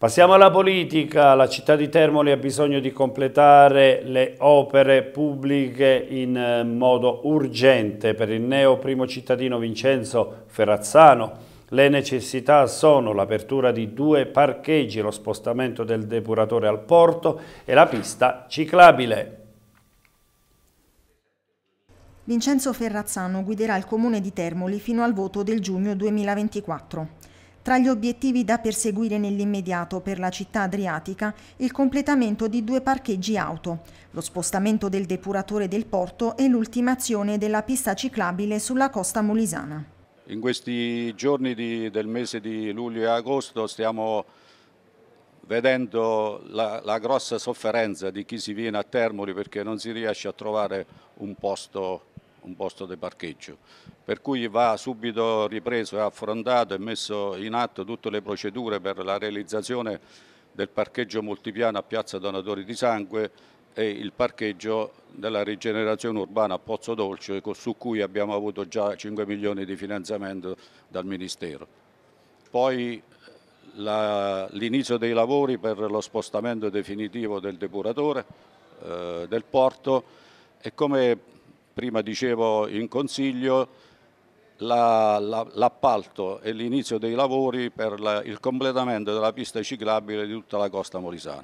Passiamo alla politica, la città di Termoli ha bisogno di completare le opere pubbliche in eh, modo urgente. Per il neo primo cittadino Vincenzo Ferrazzano le necessità sono l'apertura di due parcheggi, lo spostamento del depuratore al porto e la pista ciclabile. Vincenzo Ferrazzano guiderà il comune di Termoli fino al voto del giugno 2024. Tra gli obiettivi da perseguire nell'immediato per la città adriatica il completamento di due parcheggi auto, lo spostamento del depuratore del porto e l'ultimazione della pista ciclabile sulla costa molisana. In questi giorni di, del mese di luglio e agosto stiamo vedendo la, la grossa sofferenza di chi si viene a Termoli perché non si riesce a trovare un posto un posto di parcheggio, per cui va subito ripreso e affrontato e messo in atto tutte le procedure per la realizzazione del parcheggio multipiano a Piazza Donatori di Sangue e il parcheggio della rigenerazione urbana a Pozzo Dolce su cui abbiamo avuto già 5 milioni di finanziamento dal Ministero. Poi l'inizio dei lavori per lo spostamento definitivo del depuratore, eh, del porto e come prima dicevo in consiglio, l'appalto la, la, e l'inizio dei lavori per la, il completamento della pista ciclabile di tutta la costa molisana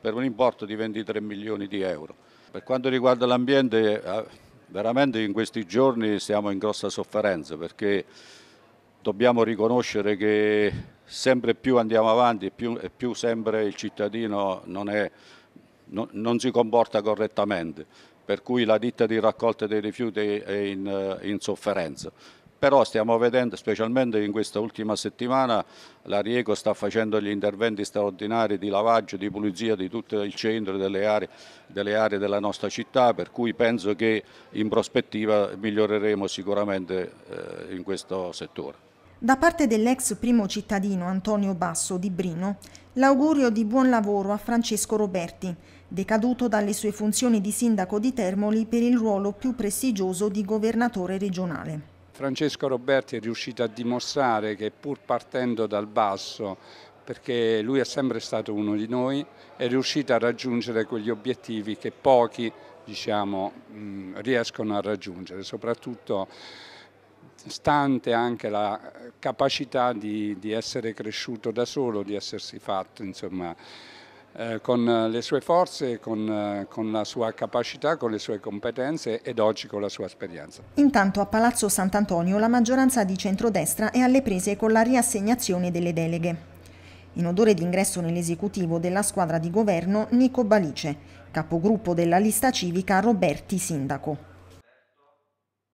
per un importo di 23 milioni di euro. Per quanto riguarda l'ambiente, eh, veramente in questi giorni siamo in grossa sofferenza perché dobbiamo riconoscere che sempre più andiamo avanti e più, e più sempre il cittadino non, è, non, non si comporta correttamente per cui la ditta di raccolta dei rifiuti è in, eh, in sofferenza però stiamo vedendo, specialmente in questa ultima settimana, la Rieco sta facendo gli interventi straordinari di lavaggio, di pulizia di tutto il centro, delle aree, delle aree della nostra città, per cui penso che in prospettiva miglioreremo sicuramente eh, in questo settore. Da parte dell'ex primo cittadino Antonio Basso di Brino, l'augurio di buon lavoro a Francesco Roberti, decaduto dalle sue funzioni di sindaco di Termoli per il ruolo più prestigioso di governatore regionale. Francesco Roberti è riuscito a dimostrare che pur partendo dal basso, perché lui è sempre stato uno di noi, è riuscito a raggiungere quegli obiettivi che pochi diciamo, mm, riescono a raggiungere, soprattutto stante anche la capacità di, di essere cresciuto da solo, di essersi fatto, insomma, eh, con le sue forze, con, eh, con, la sua capacità, con le sue competenze ed oggi con la sua esperienza. Intanto a Palazzo Sant'Antonio la maggioranza di centrodestra è alle prese con la riassegnazione delle deleghe. In odore d'ingresso nell'esecutivo della squadra di governo Nico Balice, capogruppo della lista civica Roberti Sindaco.